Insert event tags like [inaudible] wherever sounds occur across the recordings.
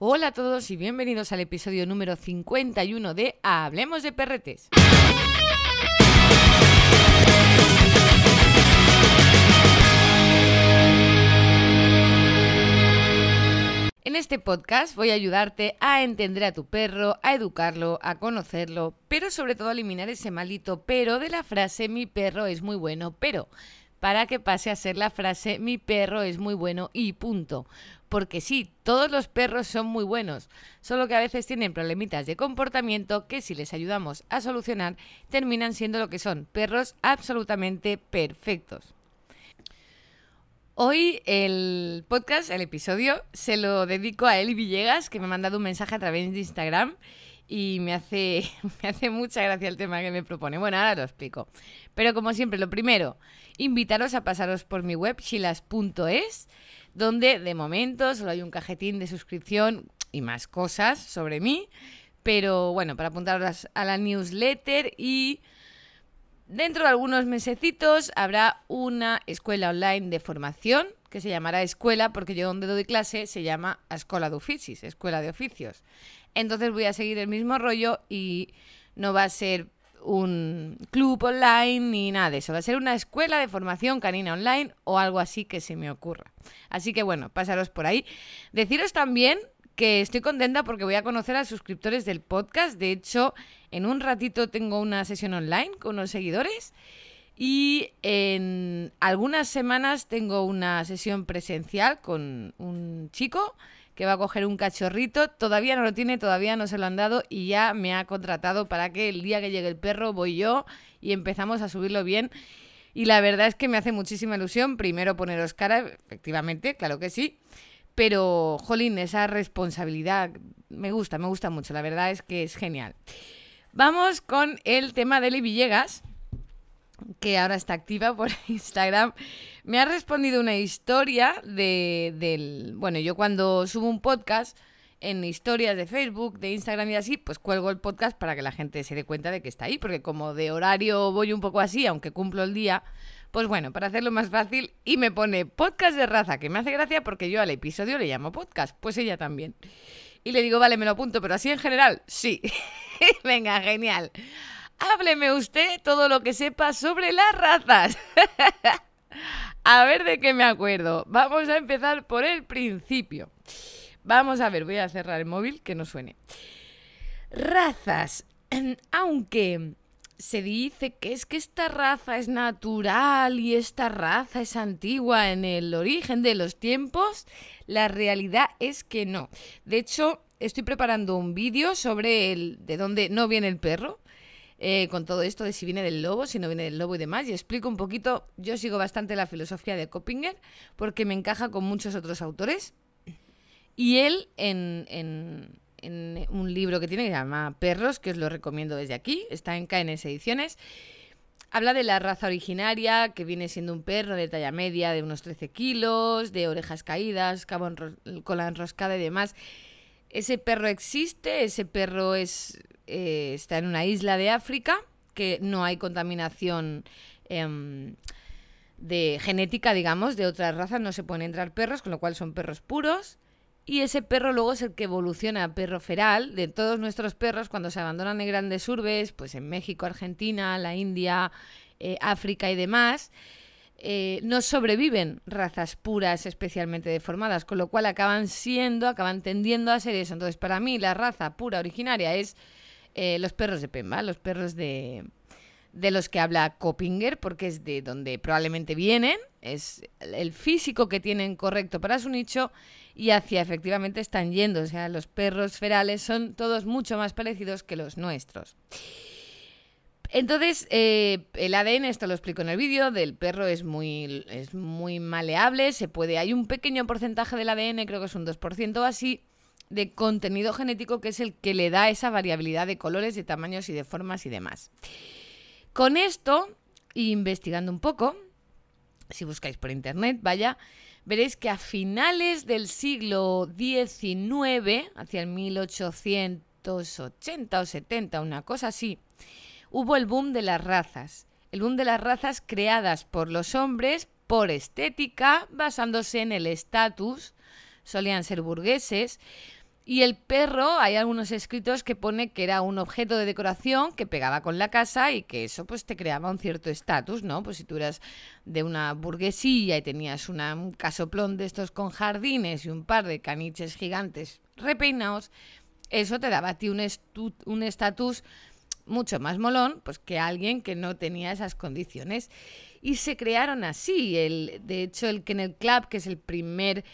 Hola a todos y bienvenidos al episodio número 51 de Hablemos de Perretes. En este podcast voy a ayudarte a entender a tu perro, a educarlo, a conocerlo, pero sobre todo a eliminar ese malito pero de la frase mi perro es muy bueno, pero para que pase a ser la frase mi perro es muy bueno y punto porque sí, todos los perros son muy buenos, solo que a veces tienen problemitas de comportamiento que si les ayudamos a solucionar terminan siendo lo que son, perros absolutamente perfectos. Hoy el podcast, el episodio, se lo dedico a Eli Villegas, que me ha mandado un mensaje a través de Instagram y me hace, [laughs] me hace mucha gracia el tema que me propone. Bueno, ahora lo explico. Pero como siempre, lo primero, invitaros a pasaros por mi web, chilas.es donde de momento solo hay un cajetín de suscripción y más cosas sobre mí. Pero bueno, para apuntaros a la newsletter y dentro de algunos mesecitos habrá una escuela online de formación que se llamará escuela porque yo donde doy clase se llama Escola de oficios Escuela de Oficios. Entonces voy a seguir el mismo rollo y no va a ser un club online ni nada de eso. Va a ser una escuela de formación canina online o algo así que se me ocurra. Así que bueno, pasaros por ahí. Deciros también que estoy contenta porque voy a conocer a suscriptores del podcast. De hecho, en un ratito tengo una sesión online con los seguidores. Y en algunas semanas tengo una sesión presencial con un chico que va a coger un cachorrito. Todavía no lo tiene, todavía no se lo han dado y ya me ha contratado para que el día que llegue el perro voy yo y empezamos a subirlo bien. Y la verdad es que me hace muchísima ilusión, primero poneros cara, efectivamente, claro que sí, pero, jolín, esa responsabilidad me gusta, me gusta mucho, la verdad es que es genial. Vamos con el tema de Eli Villegas, que ahora está activa por [laughs] Instagram, me ha respondido una historia de, del... Bueno, yo cuando subo un podcast en historias de Facebook, de Instagram y así, pues cuelgo el podcast para que la gente se dé cuenta de que está ahí, porque como de horario voy un poco así, aunque cumplo el día, pues bueno, para hacerlo más fácil, y me pone podcast de raza, que me hace gracia porque yo al episodio le llamo podcast, pues ella también. Y le digo, vale, me lo apunto, pero así en general, sí. [laughs] Venga, genial. Hábleme usted todo lo que sepa sobre las razas. [laughs] a ver de qué me acuerdo. Vamos a empezar por el principio. Vamos a ver, voy a cerrar el móvil que no suene. Razas. [clears throat] Aunque se dice que es que esta raza es natural y esta raza es antigua en el origen de los tiempos, la realidad es que no. De hecho, estoy preparando un vídeo sobre el, de dónde no viene el perro eh, con todo esto de si viene del lobo, si no viene del lobo y demás. Y explico un poquito, yo sigo bastante la filosofía de Coppinger porque me encaja con muchos otros autores. Y él en, un libro que tiene que se llama Perros, que os lo recomiendo desde aquí, está en KNS Ediciones. Habla de la raza originaria, que viene siendo un perro de talla media, de unos 13 kilos, de orejas caídas, cola enroscada y demás. Ese perro existe, ese perro es eh, está en una isla de África que no hay contaminación em, de genética, digamos, de otras razas, no se pueden entrar perros, con lo cual son perros puros. Y ese perro luego es el que evoluciona a perro feral. De todos nuestros perros, cuando se abandonan en grandes urbes, pues en México, Argentina, la India, eh, África y demás, eh, no sobreviven razas puras especialmente deformadas, con lo cual acaban siendo, acaban tendiendo a ser eso. Entonces, para mí, la raza pura originaria es eh, los perros de Pemba, los perros de, de los que habla Coppinger, porque es de donde probablemente vienen, es el físico que tienen correcto para su nicho y hacia efectivamente están yendo. O sea, los perros ferales son todos mucho más parecidos que los nuestros. Entonces, eh, el ADN, esto lo explico en el vídeo, del perro es muy, es muy maleable, se puede, hay un pequeño porcentaje del ADN, creo que es un 2% o así, de contenido genético que es el que le da esa variabilidad de colores, de tamaños y de formas y demás. Con esto, investigando un poco, si buscáis por internet, vaya, veréis que a finales del siglo XIX, hacia el 1880 o 70, una cosa así, hubo el boom de las razas. El boom de las razas creadas por los hombres por estética, basándose en el estatus, solían ser burgueses, y el perro, hay algunos escritos que pone que era un objeto de decoración que pegaba con la casa y que eso pues te creaba un cierto estatus, ¿no? Pues si tú eras de una burguesía y tenías un casoplón de estos con jardines y un par de caniches gigantes repeinados, eso te daba a ti un estatus mucho más molón pues que alguien que no tenía esas condiciones. Y se crearon así. El, de hecho, el Kennel Club, que es el primer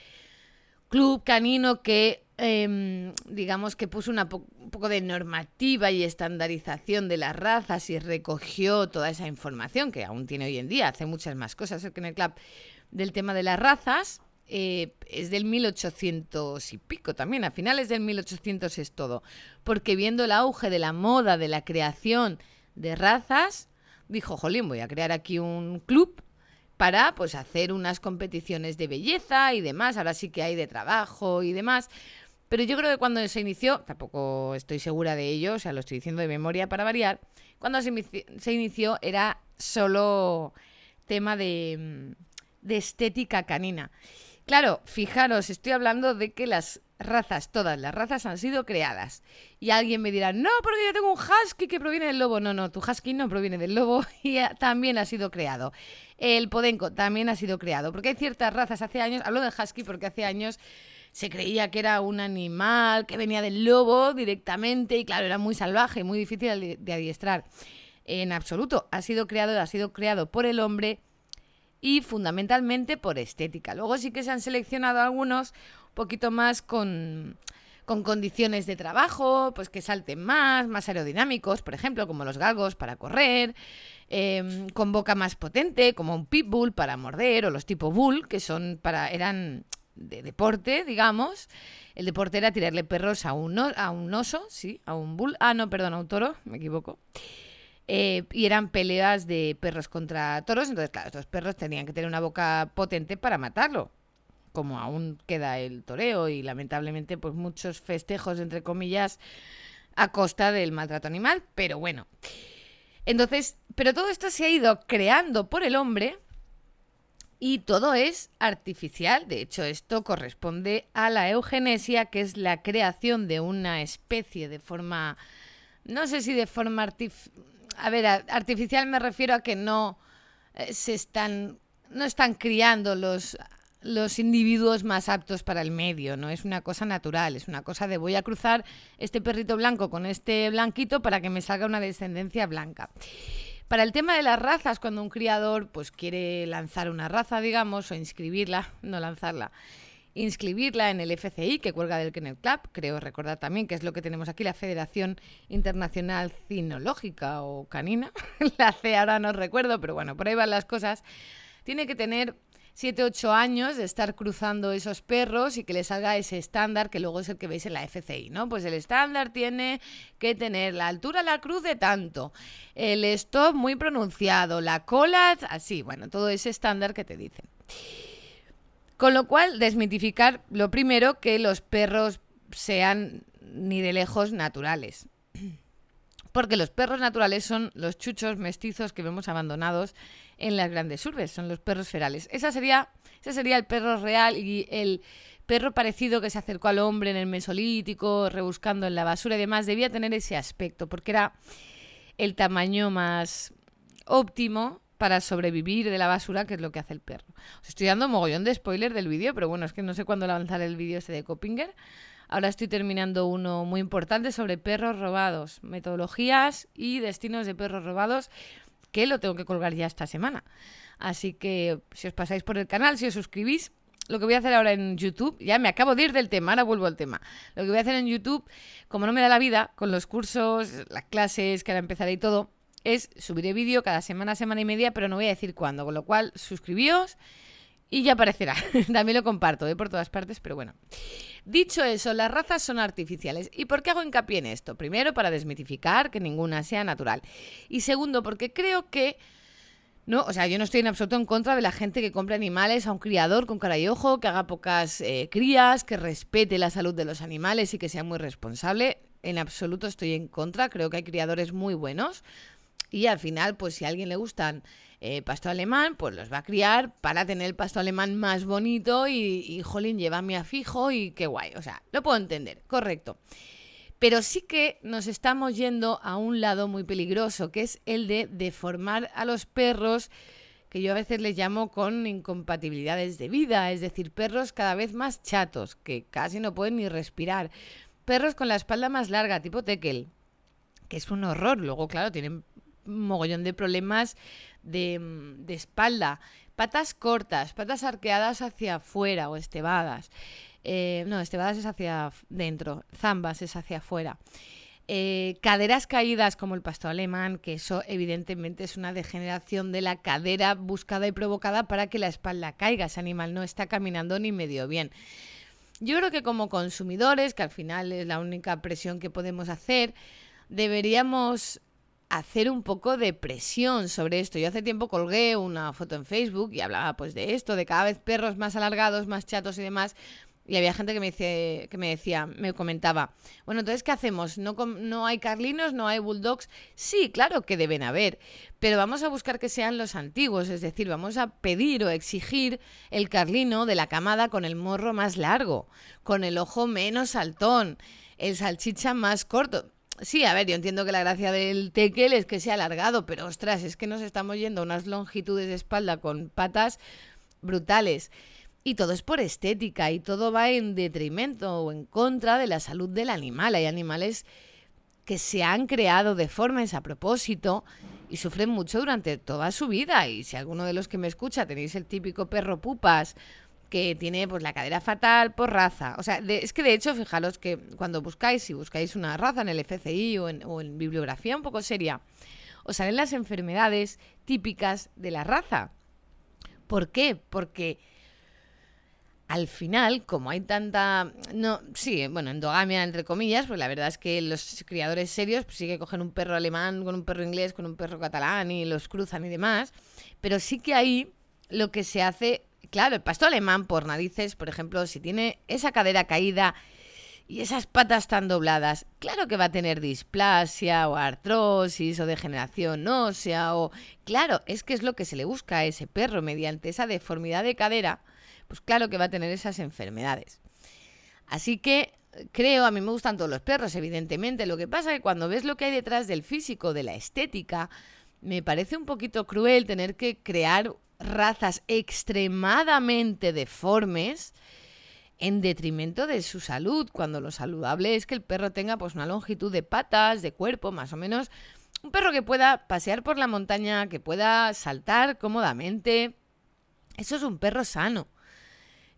club canino que Em, digamos que puso un poco de normativa y estandarización de las razas y recogió toda esa información que aún tiene hoy en día, hace muchas más cosas el Club del tema de las razas. Eh, es del 1800 y pico también, a finales del 1800 es todo, porque viendo el auge de la moda, de la creación de razas, dijo, jolín, voy a crear aquí un club para pues hacer unas competiciones de belleza y demás, ahora sí que hay de trabajo y demás, pero yo creo que cuando se inició, tampoco estoy segura de ello, o sea, lo estoy diciendo de memoria para variar, cuando se inició, era solo tema de, mm, de estética canina. Claro, fijaros, estoy hablando de que las razas, todas las razas han sido creadas. Y alguien me dirá, no, porque yo tengo un husky que proviene del lobo. No, no, tu husky no proviene del lobo [laughs] y eh, también ha sido creado. El podenco también ha sido creado, porque hay ciertas razas hace años, hablo de husky porque hace años se creía que era un animal, que venía del lobo directamente y claro, era muy salvaje, muy difícil de adiestrar. En absoluto, ha sido creado, ha sido creado por el hombre y fundamentalmente por estética. Luego sí que se han seleccionado algunos un poquito más con, con condiciones de trabajo, pues que salten más, más aerodinámicos, por ejemplo, como los galgos para correr, em, con boca más potente, como un pitbull para morder, o los tipo bull, que son para, eran de deporte, digamos. El deporte era tirarle perros a un, a un oso, sí, a un bull. Ah, no, perdón, a un toro, me equivoco. Eh, y eran peleas de perros contra toros. Entonces, claro, estos perros tenían que tener una boca potente para matarlo. Como aún queda el toreo y lamentablemente, pues muchos festejos, entre comillas, a costa del maltrato animal. Pero bueno. Entonces, pero todo esto se ha ido creando por el hombre y todo es artificial. De hecho, esto corresponde a la eugenesia, que es la creación de una especie de forma, no sé si de forma artificial, a ver, artificial me refiero a que no eh, se están, no están criando los los individuos más aptos para el medio, no es una cosa natural, es una cosa de voy a cruzar este perrito blanco con este blanquito para que me salga una descendencia blanca. Para el tema de las razas, cuando un criador pues, quiere lanzar una raza, digamos, o inscribirla, no lanzarla, inscribirla en el FCI, que cuelga del Kennel Club, creo recordar también que es lo que tenemos aquí, la Federación Internacional Cinológica o Canina, [laughs] la C ahora no recuerdo, pero bueno, por ahí van las cosas, tiene que tener 7, 8 años de estar cruzando esos perros y que le salga ese estándar que luego es el que veis en la FCI, ¿no? Pues el estándar tiene que tener la altura la cruz de tanto, el stop muy pronunciado, la cola, así, bueno, todo ese estándar que te dicen. Con lo cual, desmitificar lo primero que los perros sean ni de lejos naturales porque los perros naturales son los chuchos mestizos que vemos abandonados en las grandes urbes, son los perros ferales. Esa sería, ese sería el perro real y el perro parecido que se acercó al hombre en el Mesolítico, rebuscando en la basura y demás, debía tener ese aspecto, porque era el tamaño más óptimo para sobrevivir de la basura, que es lo que hace el perro. Os estoy dando mogollón de spoiler del vídeo, pero bueno, es que no sé cuándo lanzar el vídeo ese de Copinger. Ahora estoy terminando uno muy importante sobre perros robados, metodologías y destinos de perros robados, que lo tengo que colgar ya esta semana. Así que si os pasáis por el canal, si os suscribís, lo que voy a hacer ahora en YouTube, ya me acabo de ir del tema, ahora vuelvo al tema. Lo que voy a hacer en YouTube, como no me da la vida, con los cursos, las clases, que ahora empezaré y todo, es subiré vídeo cada semana, semana y media, pero no voy a decir cuándo, con lo cual suscribíos y ya aparecerá. [laughs] También lo comparto, ¿eh? por todas partes, pero bueno. Dicho eso, las razas son artificiales. ¿Y por qué hago hincapié en esto? Primero, para desmitificar que ninguna sea natural. Y segundo, porque creo que... No, o sea, yo no estoy en absoluto en contra de la gente que compra animales a un criador con cara y ojo, que haga pocas eh, crías, que respete la salud de los animales y que sea muy responsable. En absoluto estoy en contra. Creo que hay criadores muy buenos. Y al final, pues si a alguien le gustan eh, pasto alemán, pues los va a criar para tener el pasto alemán más bonito y, y jolín, llévame a fijo y qué guay. O sea, lo puedo entender, correcto. Pero sí que nos estamos yendo a un lado muy peligroso, que es el de deformar a los perros, que yo a veces les llamo con incompatibilidades de vida, es decir, perros cada vez más chatos, que casi no pueden ni respirar, perros con la espalda más larga, tipo tekel, que es un horror. Luego, claro, tienen un mogollón de problemas Mm, de, espalda, patas cortas, patas arqueadas hacia afuera o estebadas. Eh, no, estebadas es hacia dentro, zambas es hacia afuera. Eh, caderas caídas como el pastor alemán, que eso evidentemente es una degeneración de la cadera buscada y provocada para que la espalda caiga. Ese animal no está caminando ni medio bien. Yo creo que como consumidores, que al final es la única presión que podemos hacer, deberíamos hacer un poco de presión sobre esto. Yo hace tiempo colgué una foto en Facebook y hablaba pues de esto, de cada vez perros más alargados, más chatos y demás. Y había gente que me, dice, que me decía, me comentaba, bueno, entonces, ¿qué hacemos? ¿No, ¿No hay carlinos? ¿No hay bulldogs? Sí, claro que deben haber, pero vamos a buscar que sean los antiguos, es decir, vamos a pedir o exigir el carlino de la camada con el morro más largo, con el ojo menos saltón, el salchicha más corto. Sí, a ver, yo entiendo que la gracia del tequel es que sea alargado, pero ostras, es que nos estamos yendo a unas longitudes de espalda con patas brutales. Y todo es por estética y todo va en detrimento o en contra de la salud del animal. Hay animales que se han creado deformes a propósito y sufren mucho durante toda su vida. Y si alguno de los que me escucha tenéis el típico perro pupas que tiene pues la cadera fatal por raza. O sea, es que de hecho, fijaros que cuando buscáis, si buscáis una raza en el FCI o en, bibliografía un poco seria, os salen las enfermedades típicas de la raza. ¿Por qué? Porque al final, como hay tanta. No, sí, bueno, endogamia, entre comillas, pues la verdad es que los criadores serios pues, sí que cogen un perro alemán con un perro inglés, con un perro catalán y los cruzan y demás. Pero sí que ahí lo que se hace Claro, el pastor alemán por narices, por ejemplo, si tiene esa cadera caída y esas patas tan dobladas, claro que va a tener displasia o artrosis o degeneración ósea o... Claro, es que es lo que se le busca a ese perro mediante esa deformidad de cadera, pues claro que va a tener esas enfermedades. Así que creo, a mí me gustan todos los perros, evidentemente, lo que pasa es que cuando ves lo que hay detrás del físico, de la estética, me parece un poquito cruel tener que crear razas extremadamente deformes en detrimento de su salud, cuando lo saludable es que el perro tenga pues una longitud de patas, de cuerpo, más o menos un perro que pueda pasear por la montaña, que pueda saltar cómodamente. Eso es un perro sano.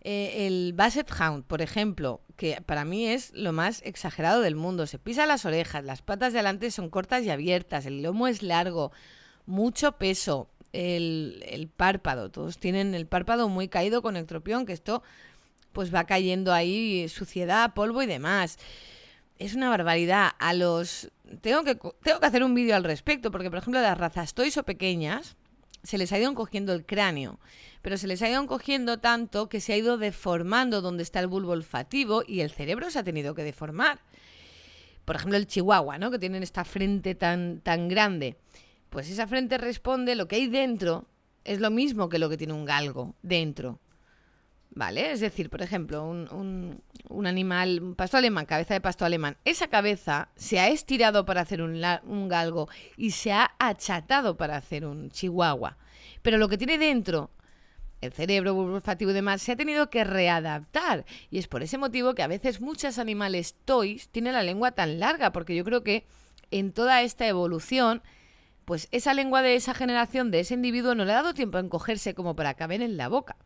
Eh, el Basset Hound, por ejemplo, que para mí es lo más exagerado del mundo. Se pisa las orejas, las patas de delante son cortas y abiertas, el lomo es largo, mucho peso, el, párpado. Todos tienen el párpado muy caído con ectropión, que esto pues va cayendo ahí suciedad, polvo y demás. Es una barbaridad. A los. Tengo que, tengo que hacer un vídeo al respecto, porque, por ejemplo, las razas o pequeñas se les ha ido encogiendo el cráneo, pero se les ha ido encogiendo tanto que se ha ido deformando donde está el bulbo olfativo y el cerebro se ha tenido que deformar. Por ejemplo, el chihuahua, ¿no? Que tienen esta frente tan, tan grande. Pues esa frente responde, lo que hay dentro es lo mismo que lo que tiene un galgo dentro. ¿Vale? Es decir, por ejemplo, un, un, animal, un pasto alemán, cabeza de pasto alemán. Esa cabeza se ha estirado para hacer un, galgo y se ha achatado para hacer un chihuahua. Pero lo que tiene dentro el cerebro olfativo y demás, se ha tenido que readaptar. Y es por ese motivo que a veces muchos animales toys tienen la lengua tan larga, porque yo creo que en toda esta evolución pues esa lengua de esa generación, de ese individuo, no le ha dado tiempo a encogerse como para caber en la boca.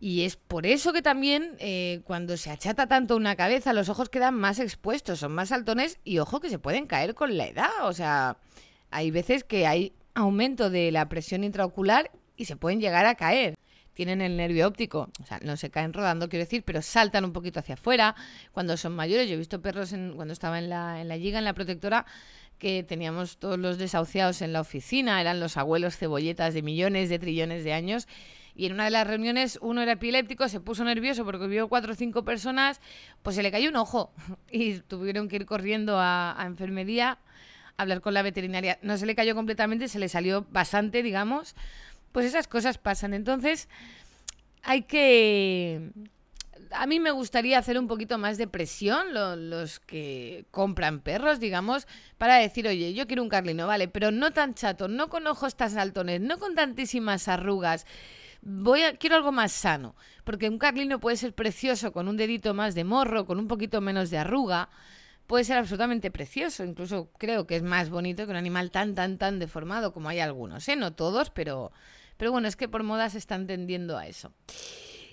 Y es por eso que también eh, cuando se achata tanto una cabeza, los ojos quedan más expuestos, son más saltones y ojo que se pueden caer con la edad. O sea, hay veces que hay aumento de la presión intraocular y se pueden llegar a caer. Tienen el nervio óptico, o sea, no se caen rodando, quiero decir, pero saltan un poquito hacia afuera. Cuando son mayores, yo he visto perros en, cuando estaba en la, en la liga, en la protectora, que teníamos todos los desahuciados en la oficina, eran los abuelos cebolletas de millones, de trillones de años. Y en una de las reuniones uno era epiléptico, se puso nervioso porque vio cuatro o cinco personas, pues se le cayó un ojo [laughs] y tuvieron que ir corriendo a, enfermería a hablar con la veterinaria. No se le cayó completamente, se le salió bastante, digamos. Pues esas cosas pasan. Entonces hay que a mí me gustaría hacer un poquito más de presión los que compran perros, digamos, para decir, oye, yo quiero un carlino, vale, pero no tan chato, no con ojos tan saltones, no con tantísimas arrugas. Voy a, quiero algo más sano, porque un carlino puede ser precioso con un dedito más de morro, con un poquito menos de arruga, puede ser absolutamente precioso, incluso creo que es más bonito que un animal tan, tan, tan deformado como hay algunos, ¿eh? No todos, pero, pero bueno, es que por moda se están tendiendo a eso.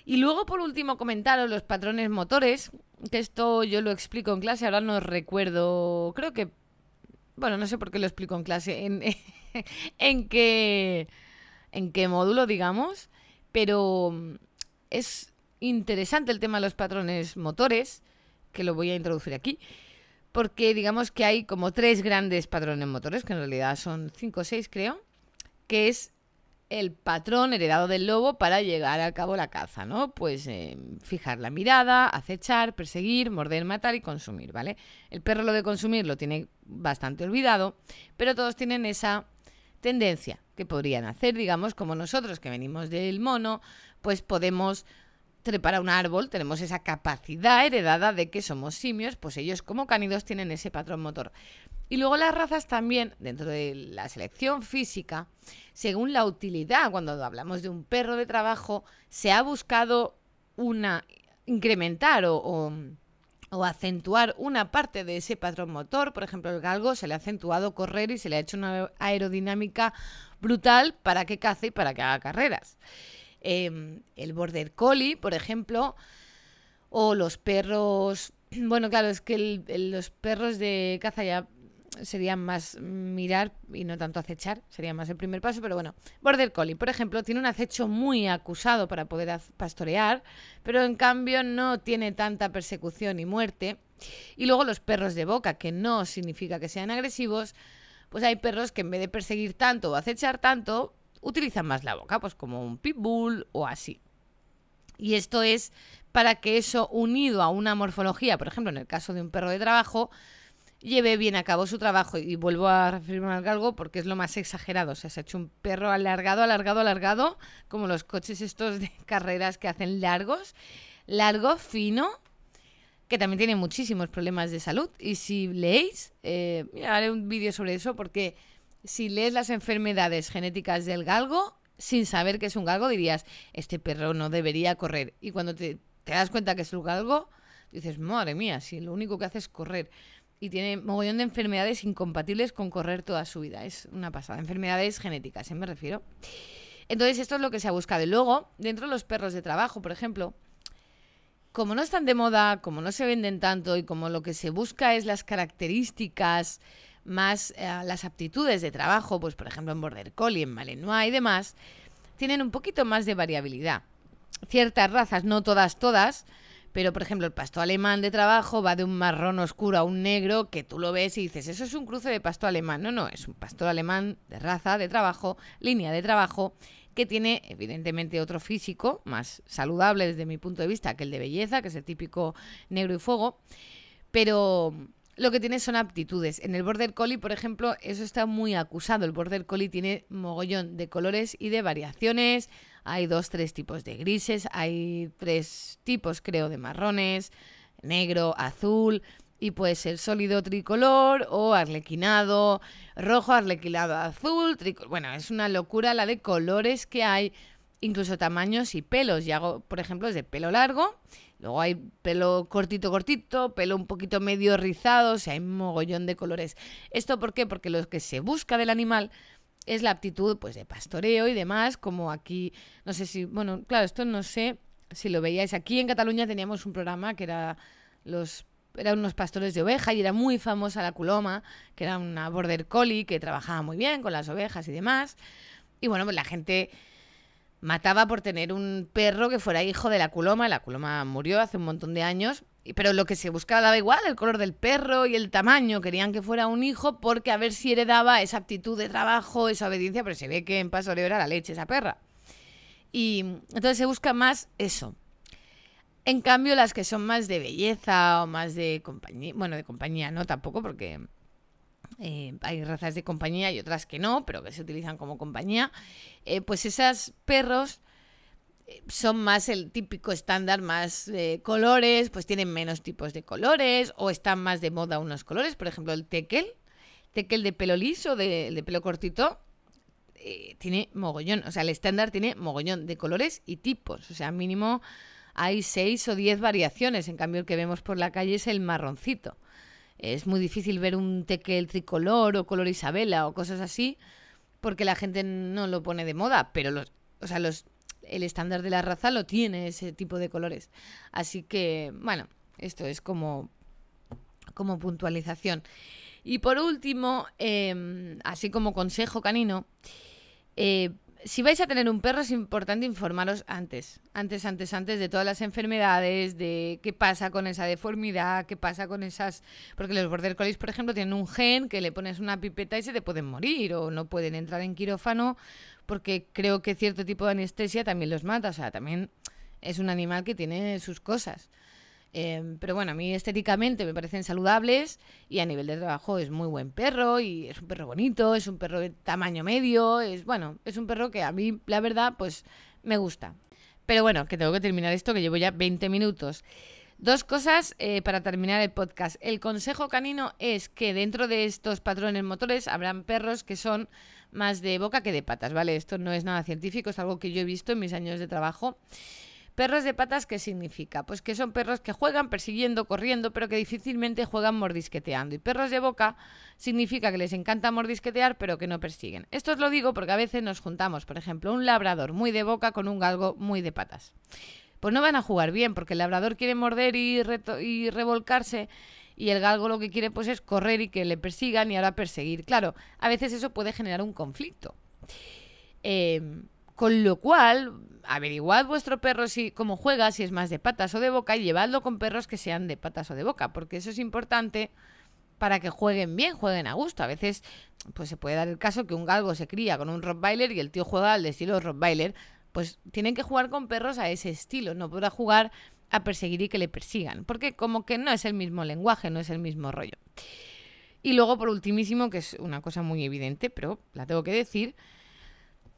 Y luego, por último, comentaros los patrones motores, que esto yo lo explico en clase, ahora no recuerdo, creo que, bueno, no sé por qué lo explico en clase, en, [laughs] qué, en qué módulo, digamos, pero mm, es interesante el tema de los patrones motores, que lo voy a introducir aquí, porque digamos que hay como tres grandes patrones motores, que en realidad son cinco o seis, creo, que es el patrón heredado del lobo para llegar a cabo la caza, ¿no? Pues eh, fijar la mirada, acechar, perseguir, morder, matar y consumir, ¿vale? El perro lo de consumir lo tiene bastante olvidado, pero todos tienen esa tendencia que podrían hacer, digamos, como nosotros que venimos del mono, pues podemos trepara un árbol, tenemos esa capacidad heredada de que somos simios, pues ellos como cánidos tienen ese patrón motor. Y luego las razas también, dentro de la selección física, según la utilidad, cuando hablamos de un perro de trabajo, se ha buscado una incrementar o, acentuar una parte de ese patrón motor. Por ejemplo, el galgo se le ha acentuado correr y se le ha hecho una aerodinámica brutal para que cace y para que haga carreras. Em, el border collie, por ejemplo, o los perros... [clears throat] Bueno, claro, es que los perros de caza ya serían más mirar y no tanto acechar, sería más el primer paso, pero bueno, Border Collie, por ejemplo, tiene un acecho muy acusado para poder pastorear, pero en cambio no tiene tanta persecución y muerte. Y luego los perros de boca, que no significa que sean agresivos, pues hay perros que en vez de perseguir tanto o acechar tanto, utilizan más la boca, pues como un pitbull o así. Y esto es para que eso unido a una morfología, por ejemplo, en el caso de un perro de trabajo, lleve bien a cabo su trabajo. Y vuelvo a referirme al galgo porque es lo más exagerado. O sea, se ha hecho un perro alargado, alargado, alargado, como los coches estos de [laughs] carreras que hacen largos, largo, fino, que también tiene muchísimos problemas de salud. Y si leéis, eh, haré un vídeo sobre eso porque si lees las enfermedades genéticas del galgo, sin saber que es un galgo, dirías, este perro no debería correr. Y cuando te, das cuenta que es un galgo, dices, madre mía, si lo único que hace es correr. Y tiene mogollón de enfermedades incompatibles con correr toda su vida. Es una pasada. Enfermedades genéticas, en ¿eh? me refiero. Entonces, esto es lo que se ha buscado. luego, dentro de los perros de trabajo, por ejemplo, como no están de moda, como no se venden tanto y como lo que se busca es las características más eh, las aptitudes de trabajo, pues por ejemplo en Border Collie, en Malinois y demás, tienen un poquito más de variabilidad. Ciertas razas, no todas, todas, pero por ejemplo el pastor alemán de trabajo va de un marrón oscuro a un negro que tú lo ves y dices, eso es un cruce de pastor alemán. No, no, es un pastor alemán de raza, de trabajo, línea de trabajo, que tiene evidentemente otro físico, más saludable desde mi punto de vista que el de belleza, que es el típico negro y fuego, pero lo que tiene son aptitudes. En el border collie, por ejemplo, eso está muy acusado. El border collie tiene mogollón de colores y de variaciones. Hay dos, tres tipos de grises, hay tres tipos, creo, de marrones, negro, azul y puede ser sólido tricolor o arlequinado rojo, arlequinado azul, Bueno, es una locura la de colores que hay, incluso tamaños y pelos. Y hago, por ejemplo, es de pelo largo Luego hay pelo cortito, cortito, pelo un poquito medio rizado, o sea, hay mogollón de colores. ¿Esto por qué? Porque lo que se busca del animal es la aptitud pues, de pastoreo y demás, como aquí, no sé si, bueno, claro, esto no sé si lo veíais. Aquí en Cataluña teníamos un programa que era los eran unos pastores de oveja y era muy famosa la culoma, que era una border collie que trabajaba muy bien con las ovejas y demás. Y bueno, pues la gente mataba por tener un perro que fuera hijo de la culoma. La culoma murió hace un montón de años, pero lo que se buscaba daba igual, el color del perro y el tamaño. Querían que fuera un hijo porque a ver si heredaba esa aptitud de trabajo, esa obediencia, pero se ve que en paso le era la leche esa perra. Y entonces se busca más eso. En cambio, las que son más de belleza o más de compañía, bueno, de compañía no tampoco, porque eh, hay razas de compañía y otras que no, pero que se utilizan como compañía, eh, pues esas perros eh, son más el típico estándar, más colores, pues tienen menos tipos de colores o están más de moda unos colores, por ejemplo el tekel, tekel de pelo liso, de, de pelo cortito, tiene mogollón, o sea, el estándar tiene mogollón de colores y tipos, o sea, mínimo hay seis o diez variaciones, en cambio el que vemos por la calle es el marroncito es muy difícil ver un tequel tricolor o color Isabela o cosas así, porque la gente no lo pone de moda, pero los, los, el estándar de la raza lo tiene ese tipo de colores. Así que, bueno, esto es como, como puntualización. Y por último, em, así como consejo canino, eh, si vais a tener un perro es importante informaros antes, antes, antes, antes de todas las enfermedades, de qué pasa con esa deformidad, qué pasa con esas... Porque los border collies, por ejemplo, tienen un gen que le pones una pipeta y se te pueden morir o no pueden entrar en quirófano porque creo que cierto tipo de anestesia también los mata, o sea, también es un animal que tiene sus cosas. Em, pero bueno, a mí estéticamente me parecen saludables y a nivel de trabajo es muy buen perro y es un perro bonito, es un perro de tamaño medio, es bueno, es un perro que a mí la verdad pues me gusta. Pero bueno, que tengo que terminar esto que llevo ya 20 minutos. Dos cosas eh, para terminar el podcast. El consejo canino es que dentro de estos patrones motores habrán perros que son más de boca que de patas, ¿vale? Esto no es nada científico, es algo que yo he visto en mis años de trabajo. Perros de patas, ¿qué significa? Pues que son perros que juegan persiguiendo, corriendo, pero que difícilmente juegan mordisqueteando. Y perros de boca significa que les encanta mordisquetear, pero que no persiguen. Esto os lo digo porque a veces nos juntamos, por ejemplo, un labrador muy de boca con un galgo muy de patas. Pues no van a jugar bien, porque el labrador quiere morder y, revolcarse y el galgo lo que quiere pues es correr y que le persigan y ahora perseguir. Claro, a veces eso puede generar un conflicto. Em, con lo cual, averiguad vuestro perro si, cómo juega, si es más de patas o de boca, y llevadlo con perros que sean de patas o de boca, porque eso es importante para que jueguen bien, jueguen a gusto. A veces pues se puede dar el caso que un galgo se cría con un Rottweiler y el tío juega al estilo Rottweiler. Pues tienen que jugar con perros a ese estilo, no podrá jugar a perseguir y que le persigan, porque como que no es el mismo lenguaje, no es el mismo rollo. Y luego, por ultimísimo, que es una cosa muy evidente, pero la tengo que decir,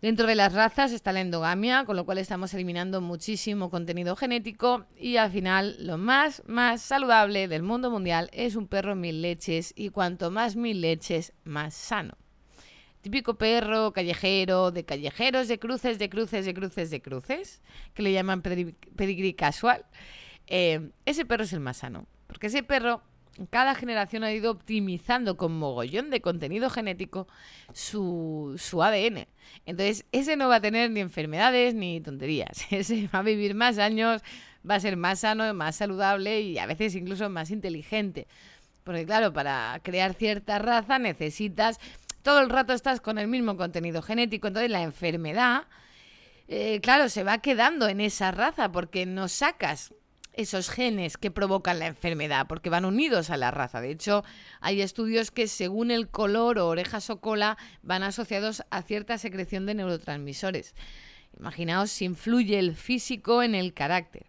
Dentro de las razas está la endogamia, con lo cual estamos eliminando muchísimo contenido genético y al final lo más, más saludable del mundo mundial es un perro mil leches y cuanto más mil leches, más sano. Típico perro callejero, de callejeros, de cruces, de cruces, de cruces, de cruces, que le llaman pedigrí casual. Eh, ese perro es el más sano, porque ese perro cada generación ha ido optimizando con mogollón de contenido genético su, ADN. Entonces, ese no va a tener ni enfermedades ni tonterías. [laughs] Ese va a vivir más años, va a ser más sano, más saludable y a veces incluso más inteligente. Porque claro, para crear cierta raza necesitas, todo el rato estás con el mismo contenido genético, entonces la enfermedad, eh, claro, se va quedando en esa raza porque no sacas esos genes que provocan la enfermedad, porque van unidos a la raza. De hecho, hay estudios que según el color o orejas o cola van asociados a cierta secreción de neurotransmisores. Imaginaos si influye el físico en el carácter.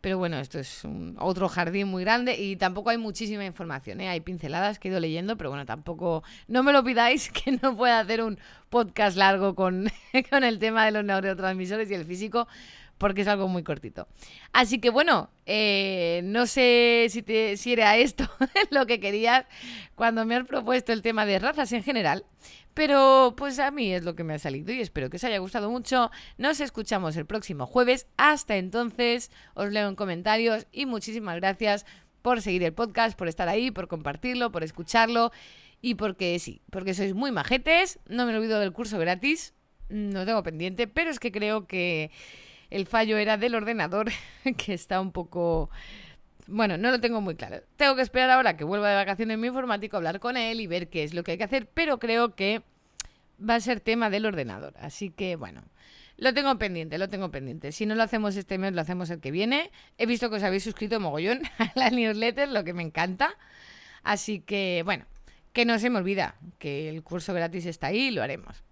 Pero bueno, esto es otro jardín muy grande y tampoco hay muchísima información. ¿eh? Hay pinceladas que he ido leyendo, pero bueno, tampoco. No me lo pidáis [laughs] que no pueda hacer un podcast largo con, [laughs] con el tema de los neurotransmisores y el físico, porque es algo muy cortito. Así que bueno, eh, no sé si, si era esto [laughs] lo que querías cuando me has propuesto el tema de razas en general, pero pues a mí es lo que me ha salido y espero que os haya gustado mucho. Nos escuchamos el próximo jueves. Hasta entonces, os leo en comentarios y muchísimas gracias por seguir el podcast, por estar ahí, por compartirlo, por escucharlo y porque sí, porque sois muy majetes. No me olvido del curso gratis, no tengo pendiente, pero es que creo que el fallo era del ordenador, [laughs] que está un poco... Bueno, no lo tengo muy claro. Tengo que esperar ahora que vuelva de vacaciones mi informático, hablar con él y ver qué es lo que hay que hacer, pero creo que va a ser tema del ordenador. Así que, bueno, lo tengo pendiente, lo tengo pendiente. Si no lo hacemos este mes, lo hacemos el que viene. He visto que os habéis suscrito mogollón [laughs] a la newsletter, lo que me encanta. Así que, bueno, que no se me olvida, que el curso gratis está ahí, lo haremos.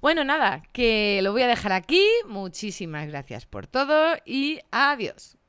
Bueno, nada, que lo voy a dejar aquí. Muchísimas gracias por todo y adiós.